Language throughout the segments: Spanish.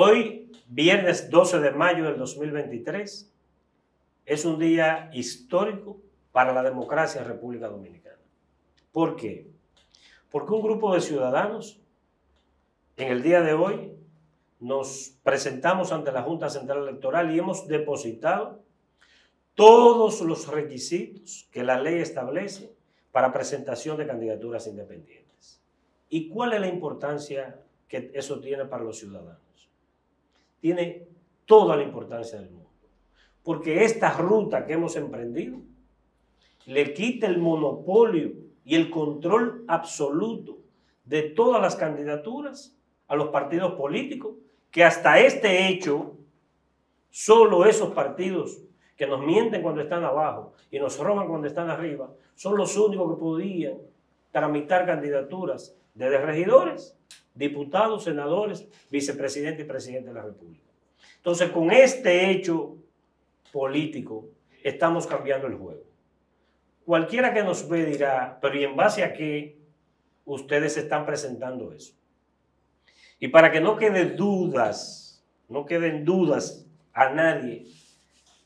Hoy, viernes 12 de mayo del 2023, es un día histórico para la democracia en República Dominicana. ¿Por qué? Porque un grupo de ciudadanos, en el día de hoy, nos presentamos ante la Junta Central Electoral y hemos depositado todos los requisitos que la ley establece para presentación de candidaturas independientes. ¿Y cuál es la importancia que eso tiene para los ciudadanos? tiene toda la importancia del mundo. Porque esta ruta que hemos emprendido le quita el monopolio y el control absoluto de todas las candidaturas a los partidos políticos, que hasta este hecho, solo esos partidos que nos mienten cuando están abajo y nos roban cuando están arriba, son los únicos que podían tramitar candidaturas de regidores diputados, senadores, vicepresidente y presidente de la República. Entonces, con este hecho político, estamos cambiando el juego. Cualquiera que nos ve dirá, pero ¿y en base a qué ustedes están presentando eso? Y para que no queden dudas, no queden dudas a nadie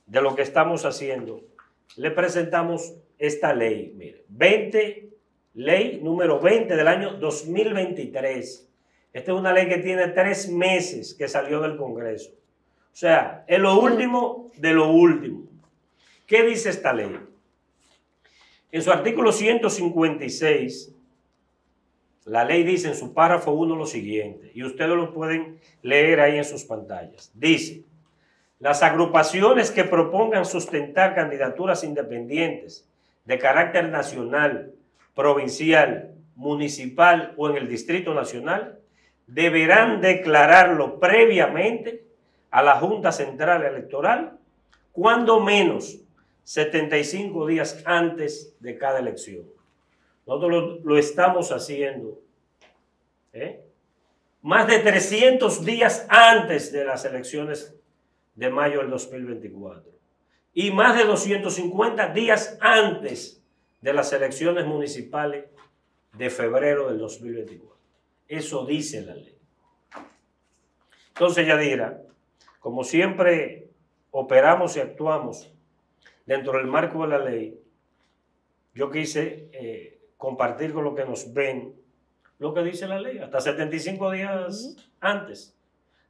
de lo que estamos haciendo, le presentamos esta ley, mire, 20, ley número 20 del año 2023 esta es una ley que tiene tres meses que salió del Congreso. O sea, es lo último de lo último. ¿Qué dice esta ley? En su artículo 156, la ley dice en su párrafo 1 lo siguiente, y ustedes lo pueden leer ahí en sus pantallas. Dice, las agrupaciones que propongan sustentar candidaturas independientes de carácter nacional, provincial, municipal o en el Distrito Nacional deberán declararlo previamente a la Junta Central Electoral, cuando menos 75 días antes de cada elección. Nosotros lo, estamos haciendo. ¿eh? Más de 300 días antes de las elecciones de mayo del 2024. Y más de 250 días antes de las elecciones municipales de febrero del 2024. Eso dice la ley. Entonces Yadira, dirá, como siempre operamos y actuamos dentro del marco de la ley, yo quise eh, compartir con los que nos ven lo que dice la ley, hasta 75 días antes.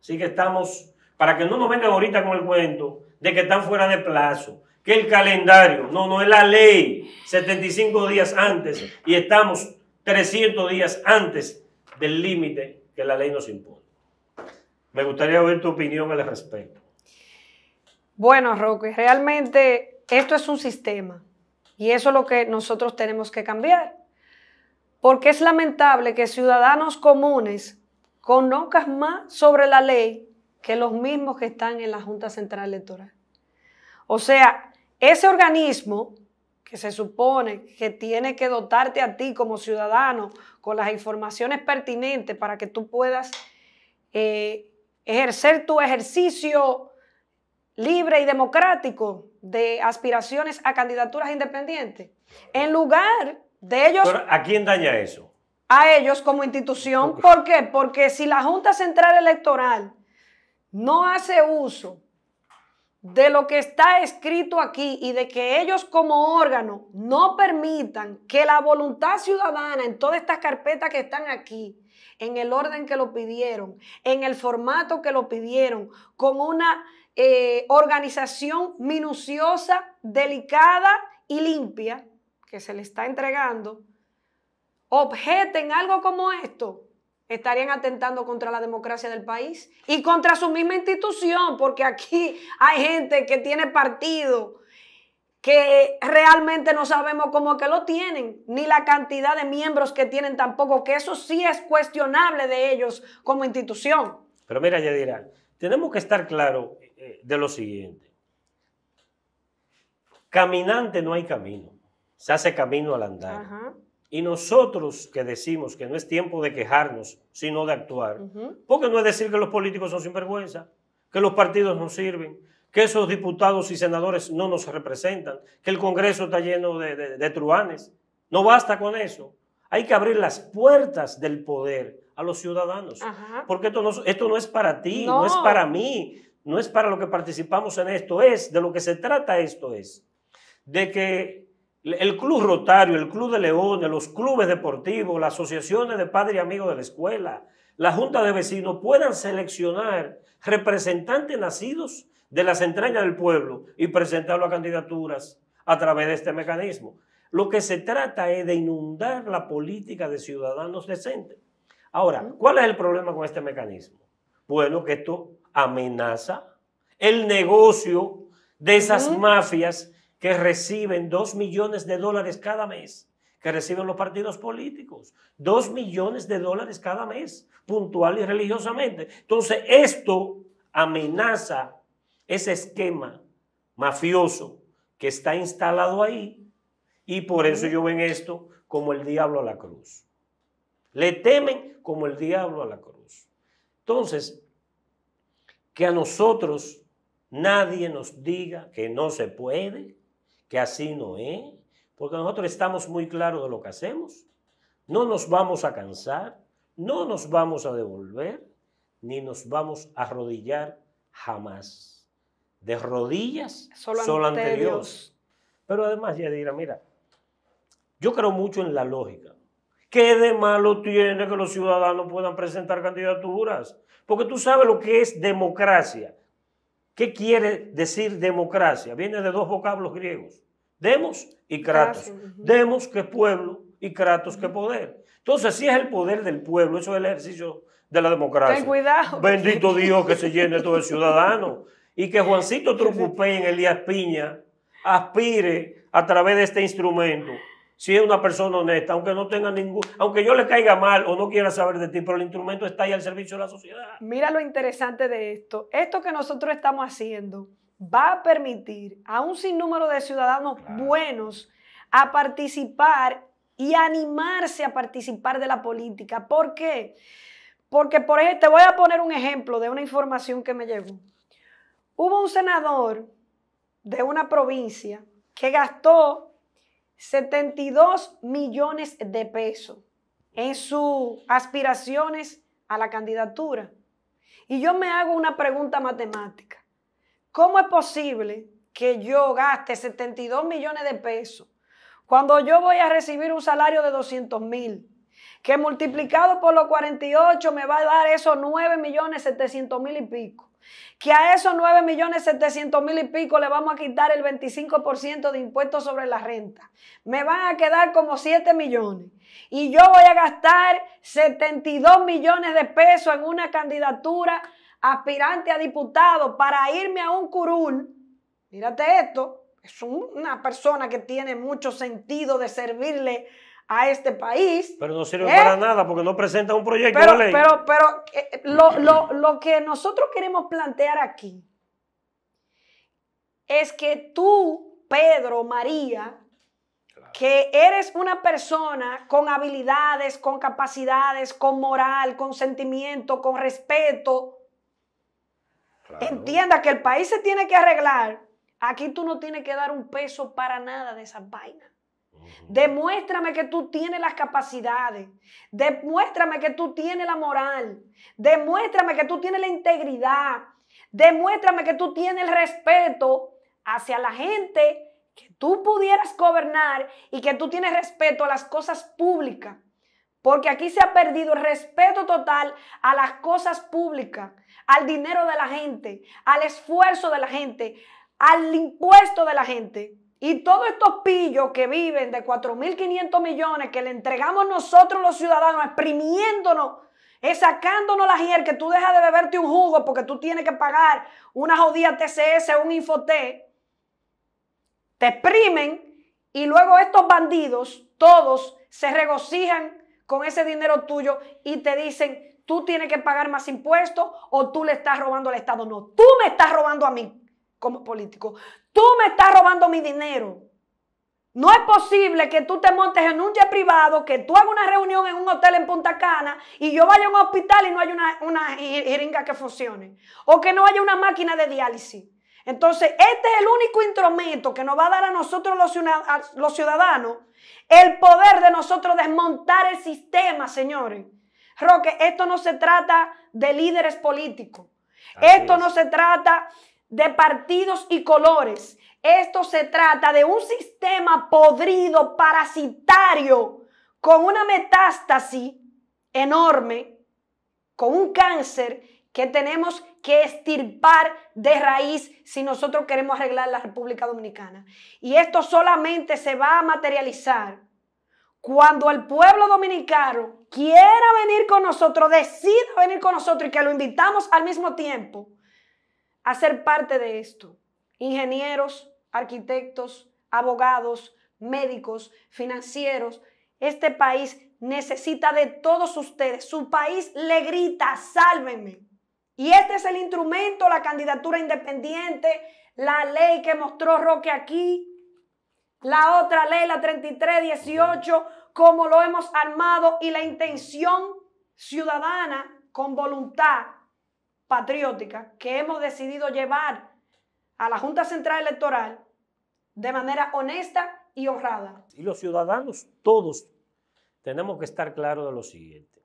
Así que estamos, para que no nos vengan ahorita con el cuento de que están fuera de plazo, que el calendario, no, no es la ley, 75 días antes y estamos 300 días antes del límite que la ley nos impone. Me gustaría oír tu opinión al respecto. Bueno, Roque, realmente esto es un sistema y eso es lo que nosotros tenemos que cambiar. Porque es lamentable que ciudadanos comunes conozcan más sobre la ley que los mismos que están en la Junta Central Electoral. O sea, ese organismo que se supone que tiene que dotarte a ti como ciudadano con las informaciones pertinentes para que tú puedas eh, ejercer tu ejercicio libre y democrático de aspiraciones a candidaturas independientes. En lugar de ellos... ¿A quién daña eso? A ellos como institución. ¿Por qué? Porque si la Junta Central Electoral no hace uso de lo que está escrito aquí y de que ellos como órgano no permitan que la voluntad ciudadana en todas estas carpetas que están aquí, en el orden que lo pidieron, en el formato que lo pidieron, con una eh, organización minuciosa, delicada y limpia que se le está entregando, objeten algo como esto, estarían atentando contra la democracia del país y contra su misma institución, porque aquí hay gente que tiene partido que realmente no sabemos cómo que lo tienen, ni la cantidad de miembros que tienen tampoco, que eso sí es cuestionable de ellos como institución. Pero mira, Yadira, tenemos que estar claro eh, de lo siguiente. Caminante no hay camino, se hace camino al andar. Ajá. Y nosotros que decimos que no es tiempo de quejarnos, sino de actuar, porque no es decir que los políticos son sinvergüenza, que los partidos no sirven, que esos diputados y senadores no nos representan, que el Congreso está lleno de, de, truanes. No basta con eso. Hay que abrir las puertas del poder a los ciudadanos, porque esto no, esto no es para ti, no. no es para mí, no es para lo que participamos en esto, es de lo que se trata esto es, de que el Club Rotario, el Club de Leones, los clubes deportivos, las asociaciones de padres y amigos de la escuela, la Junta de Vecinos puedan seleccionar representantes nacidos de las entrañas del pueblo y presentarlo a candidaturas a través de este mecanismo. Lo que se trata es de inundar la política de ciudadanos decentes. Ahora, ¿cuál es el problema con este mecanismo? Bueno, que esto amenaza el negocio de esas mafias que reciben dos millones de dólares cada mes que reciben los partidos políticos. Dos millones de dólares cada mes, puntual y religiosamente. Entonces, esto amenaza ese esquema mafioso que está instalado ahí y por eso yo ven esto como el diablo a la cruz. Le temen como el diablo a la cruz. Entonces, que a nosotros nadie nos diga que no se puede, que así no es, porque nosotros estamos muy claros de lo que hacemos. No nos vamos a cansar, no nos vamos a devolver, ni nos vamos a arrodillar jamás. De rodillas, solo, ante, Dios. Pero además, ya dirá, mira, yo creo mucho en la lógica. ¿Qué de malo tiene que los ciudadanos puedan presentar candidaturas? Porque tú sabes lo que es democracia. ¿Qué quiere decir democracia? Viene de dos vocablos griegos, demos y kratos. Demos que es pueblo y kratos que poder. Entonces, si es el poder del pueblo, eso es el ejercicio de la democracia. Ten cuidado. Bendito Dios que se llene todo el ciudadano y que Juancito en Elías Piña, aspire a través de este instrumento si es una persona honesta, aunque no tenga ningún, aunque yo le caiga mal o no quiera saber de ti, pero el instrumento está ahí al servicio de la sociedad. Mira lo interesante de esto. Esto que nosotros estamos haciendo va a permitir a un sinnúmero de ciudadanos buenos a participar y animarse a participar de la política. ¿Por qué? Porque, por ejemplo, te voy a poner un ejemplo de una información que me llegó. Hubo un senador de una provincia que gastó 72 millones de pesos en sus aspiraciones a la candidatura. Y yo me hago una pregunta matemática. ¿Cómo es posible que yo gaste 72 millones de pesos cuando yo voy a recibir un salario de 200 mil? Que multiplicado por los 48 me va a dar esos 9 millones 700 mil y pico que a esos 9.700.000 millones mil y pico le vamos a quitar el 25% de impuestos sobre la renta. Me van a quedar como 7 millones. Y yo voy a gastar 72 millones de pesos en una candidatura aspirante a diputado para irme a un curul. Mírate esto, es una persona que tiene mucho sentido de servirle a este país. Pero no sirve ¿eh? para nada porque no presenta un proyecto pero, de ley. Pero, eh, lo, que nosotros queremos plantear aquí es que tú, Pedro, María, que eres una persona con habilidades, con capacidades, con moral, con sentimiento, con respeto. Entienda que el país se tiene que arreglar. Aquí tú no tienes que dar un peso para nada de esas vainas. Demuéstrame que tú tienes las capacidades. Demuéstrame que tú tienes la moral. Demuéstrame que tú tienes la integridad. Demuéstrame que tú tienes el respeto hacia la gente que tú pudieras gobernar y que tú tienes respeto a las cosas públicas. Porque aquí se ha perdido el respeto total a las cosas públicas, al dinero de la gente, al esfuerzo de la gente, al impuesto de la gente. Y todos estos pillos que viven de 4.500 millones que le entregamos nosotros los ciudadanos, exprimiéndonos, sacándonos la hierba, que tú dejas de beberte un jugo porque tú tienes que pagar una jodida TCS un Infoté, te exprimen y luego estos bandidos, todos, se regocijan con ese dinero tuyo y te dicen, tú tienes que pagar más impuestos o tú le estás robando al Estado. No, tú me estás robando a mí como político. Tú me estás robando mi dinero. No es posible que tú te montes en un jet privado, que tú hagas una reunión en un hotel en Punta Cana y yo vaya a un hospital y no haya una, una jeringa que funcione. O que no haya una máquina de diálisis. Entonces, este es el único instrumento que nos va a dar a nosotros los ciudadanos el poder de nosotros desmontar el sistema, señores. Roque, esto no se trata de líderes políticos. esto no se trata de partidos y colores. Esto se trata de un sistema podrido, parasitario, con una metástasis enorme, con un cáncer que tenemos que estirpar de raíz si nosotros queremos arreglar la República Dominicana. Y esto solamente se va a materializar cuando el pueblo dominicano quiera venir con nosotros, decida venir con nosotros y que lo invitamos al mismo tiempo a ser parte de esto. Ingenieros, arquitectos, abogados, médicos, financieros. Este país necesita de todos ustedes. Su país le grita, sálvenme. Y este es el instrumento, la candidatura independiente, la ley que mostró Roque aquí, la otra ley, la 3318, como lo hemos armado y la intención ciudadana con voluntad patriótica que hemos decidido llevar a la Junta Central Electoral de manera honesta y honrada. Y los ciudadanos, todos, tenemos que estar claros de lo siguiente.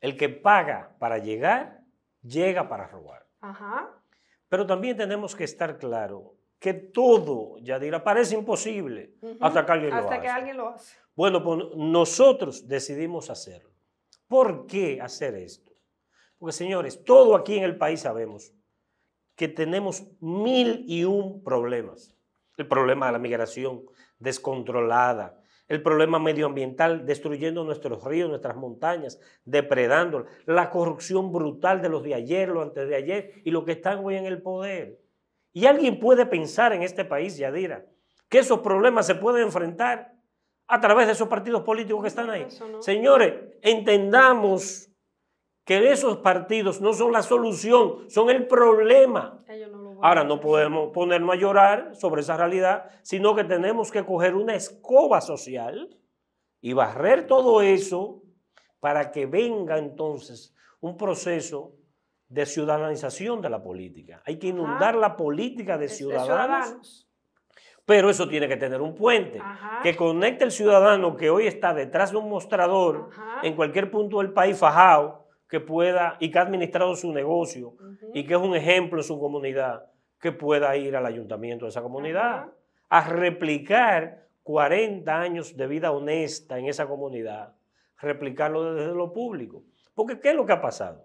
El que paga para llegar, llega para robar. Pero también tenemos que estar claros que todo, Yadira, parece imposible hasta que alguien lo hace. que alguien lo hace. Bueno, pues nosotros decidimos hacerlo. ¿Por qué hacer esto? Porque señores, todo aquí en el país sabemos que tenemos mil y un problemas. El problema de la migración descontrolada, el problema medioambiental destruyendo nuestros ríos, nuestras montañas, depredando, la corrupción brutal de los de ayer, los antes de ayer y los que están hoy en el poder. Y alguien puede pensar en este país, Yadira, que esos problemas se pueden enfrentar a través de esos partidos políticos que están ahí. Señores, entendamos que esos partidos no son la solución, son el problema. Ahora no podemos ponernos a llorar sobre esa realidad, sino que tenemos que coger una escoba social y barrer todo eso para que venga entonces un proceso de ciudadanización de la política. Hay que inundar la política de ciudadanos, Pero eso tiene que tener un puente que conecte el ciudadano que hoy está detrás de un mostrador en cualquier punto del país fajado que pueda y que ha administrado su negocio y que es un ejemplo en su comunidad, que pueda ir al ayuntamiento de esa comunidad a replicar 40 años de vida honesta en esa comunidad, replicarlo desde lo público. Porque ¿qué es lo que ha pasado?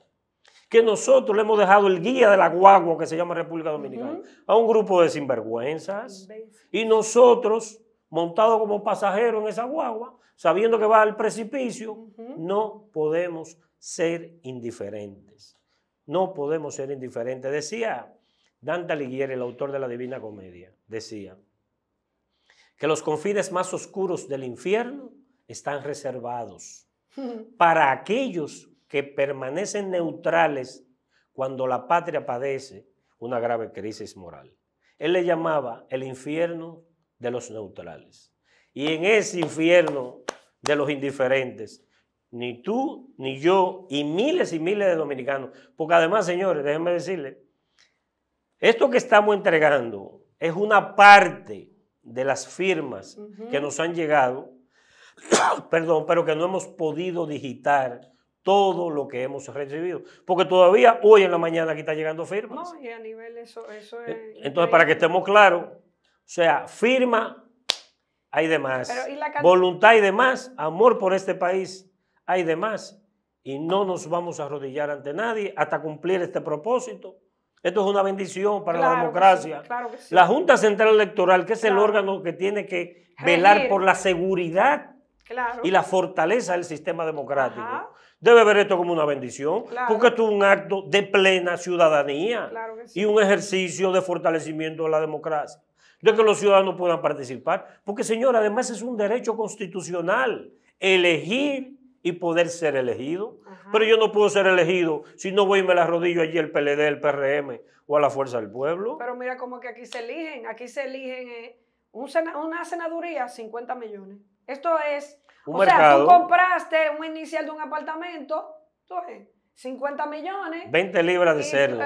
Que nosotros le hemos dejado el guía de la guagua que se llama República Dominicana a un grupo de sinvergüenzas y nosotros montados como pasajeros en esa guagua, sabiendo que va al precipicio, no podemos ser indiferentes. No podemos ser indiferentes. Decía Dante Alighieri, el autor de la Divina Comedia, decía que los confines más oscuros del infierno están reservados para aquellos que permanecen neutrales cuando la patria padece una grave crisis moral. Él le llamaba el infierno de los neutrales. Y en ese infierno de los indiferentes ni tú, ni yo, y miles y miles de dominicanos. Porque además, señores, déjenme decirles, esto que estamos entregando es una parte de las firmas que nos han llegado, perdón, pero que no hemos podido digitar todo lo que hemos recibido. Porque todavía hoy en la mañana aquí está llegando firmas. No, y a nivel eso, eso e, es Entonces, para que estemos claros, o sea, firma hay demás. voluntad ¿y voluntad demás, amor por este país hay demás y no nos vamos a arrodillar ante nadie hasta cumplir este propósito. Esto es una bendición para la democracia. La Junta Central Electoral, que es el órgano que tiene que velar por la seguridad y la fortaleza del sistema democrático, debe ver esto como una bendición, porque esto es un acto de plena ciudadanía y un ejercicio de fortalecimiento de la democracia, de que los ciudadanos puedan participar, porque señor, además es un derecho constitucional elegir y poder ser elegido. Pero yo no puedo ser elegido si no voy y me la rodillo allí el PLD, el PRM o a la Fuerza del Pueblo. Pero mira como que aquí se eligen, aquí se eligen eh, un una senaduría, 50 millones. Esto es, o sea, tú compraste un inicial de un apartamento, 50 millones. 20 libras de cerdo.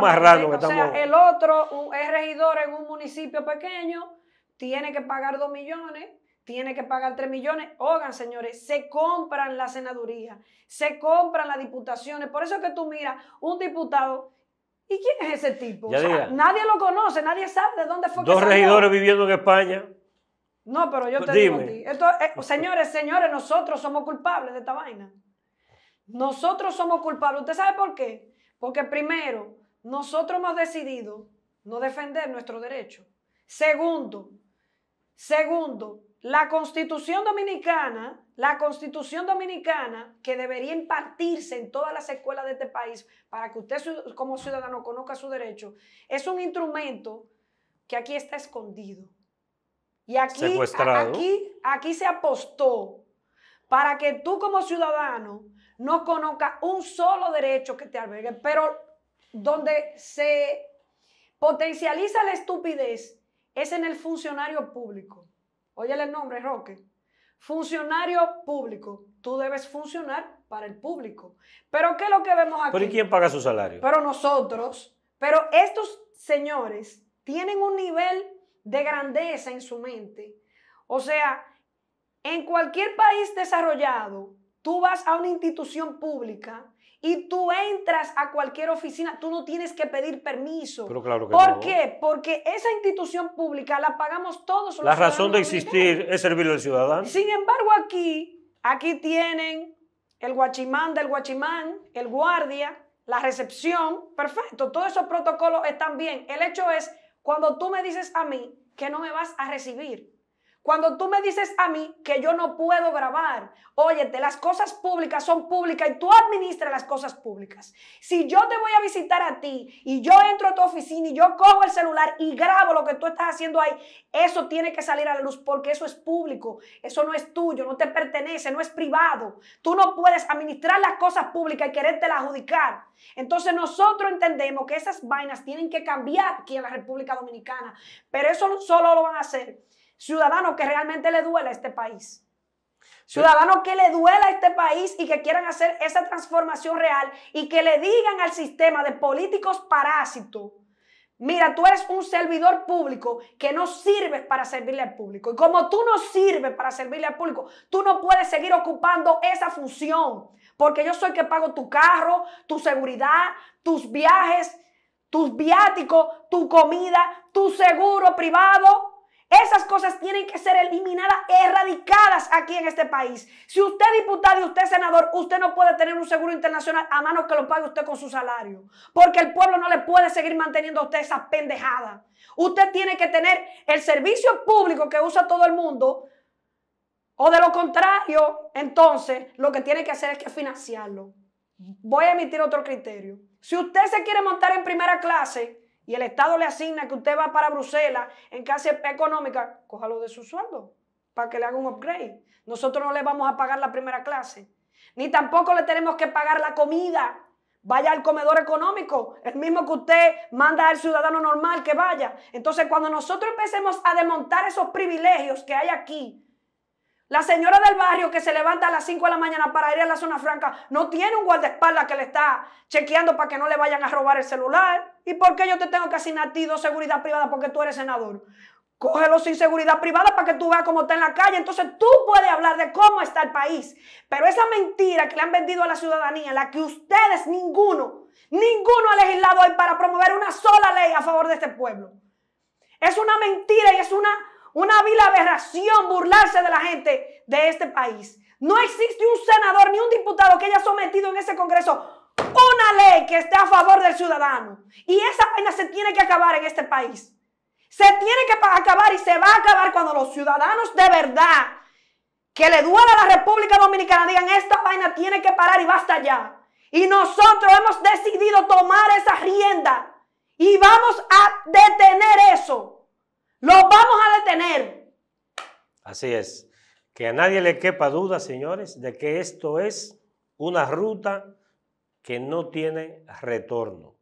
Más raro o sea, el otro es regidor en un municipio pequeño, tiene que pagar 2 millones tiene que pagar 3 millones. Oigan, señores, se compran la senaduría, se compran las diputaciones. Por eso es que tú miras un diputado. ¿Y quién es ese tipo? nadie lo conoce, nadie sabe de dónde fue Dos que salió. regidores viviendo en España. No, pero yo pues te digo eh, señores, señores, nosotros somos culpables de esta vaina. Nosotros somos culpables. ¿Usted sabe por qué? Porque primero, nosotros hemos decidido no defender nuestro derecho. Segundo, Segundo, la constitución dominicana, la constitución dominicana que debería impartirse en todas las escuelas de este país para que usted como ciudadano conozca su derecho, es un instrumento que aquí está escondido. Y aquí, aquí, aquí se apostó para que tú como ciudadano no conozcas un solo derecho que te albergue, pero donde se potencializa la estupidez es en el funcionario público. Óyale el nombre, Roque. Funcionario público. Tú debes funcionar para el público. Pero ¿qué es lo que vemos aquí? ¿Pero y quién paga su salario? Pero nosotros. Pero estos señores tienen un nivel de grandeza en su mente. O sea, en cualquier país desarrollado, tú vas a una institución pública y tú entras a cualquier oficina, tú no tienes que pedir permiso. Pero claro que ¿Por qué? Porque esa institución pública la pagamos todos. Los la razón de existir es servir al ciudadano. Sin embargo, aquí, aquí tienen el guachimán del guachimán, el guardia, la recepción, perfecto, todos esos protocolos están bien. El hecho es, cuando tú me dices a mí que no me vas a recibir, cuando tú me dices a mí que yo no puedo grabar, óyete, las cosas públicas son públicas y tú administras las cosas públicas. Si yo te voy a visitar a ti y yo entro a tu oficina y yo cojo el celular y grabo lo que tú estás haciendo ahí, eso tiene que salir a la luz porque eso es público, eso no es tuyo, no te pertenece, no es privado. Tú no puedes administrar las cosas públicas y quererte adjudicar. Entonces nosotros entendemos que esas vainas tienen que cambiar aquí en la República Dominicana, pero eso solo lo van a hacer Ciudadano que realmente le duele a este país. Ciudadanos que le duela a este país y que quieran hacer esa transformación real y que le digan al sistema de políticos parásitos, mira, tú eres un servidor público que no sirves para servirle al público. Y como tú no sirves para servirle al público, tú no puedes seguir ocupando esa función, porque yo soy que pago tu carro, tu seguridad, tus viajes, tus viáticos, tu comida, tu seguro privado. Esas cosas tienen que ser eliminadas, erradicadas aquí en este país. Si usted es diputado y usted es senador, usted no puede tener un seguro internacional a mano que lo pague usted con su salario. Porque el pueblo no le puede seguir manteniendo a usted esa pendejada. Usted tiene que tener el servicio público que usa todo el mundo. O de lo contrario, entonces lo que tiene que hacer es que financiarlo. Voy a emitir otro criterio. Si usted se quiere montar en primera clase, y el Estado le asigna que usted va para Bruselas en clase económica, cójalo de su sueldo para que le haga un upgrade. Nosotros no le vamos a pagar la primera clase, ni tampoco le tenemos que pagar la comida. Vaya al comedor económico, el mismo que usted manda al ciudadano normal que vaya. Entonces, cuando nosotros empecemos a desmontar esos privilegios que hay aquí, la señora del barrio que se levanta a las 5 de la mañana para ir a la zona franca no tiene un guardaespaldas que le está chequeando para que no le vayan a robar el celular. ¿Y por qué yo te tengo que asignar a seguridad privada porque tú eres senador? Cógelo sin seguridad privada para que tú veas cómo está en la calle. Entonces tú puedes hablar de cómo está el país. Pero esa mentira que le han vendido a la ciudadanía, la que ustedes, ninguno, ninguno ha legislado hoy para promover una sola ley a favor de este pueblo. Es una mentira y es una, una vil aberración burlarse de la gente de este país. No existe un senador ni un diputado que haya sometido en ese Congreso una ley que esté a favor del ciudadano. Y esa vaina se tiene que acabar en este país. Se tiene que acabar y se va a acabar cuando los ciudadanos de verdad que le duele a la República Dominicana digan esta vaina tiene que parar y basta ya. Y nosotros hemos decidido tomar esa rienda y vamos a detener eso. Lo vamos a detener. Así es. Que a nadie le quepa duda, señores, de que esto es una ruta que no tiene retorno.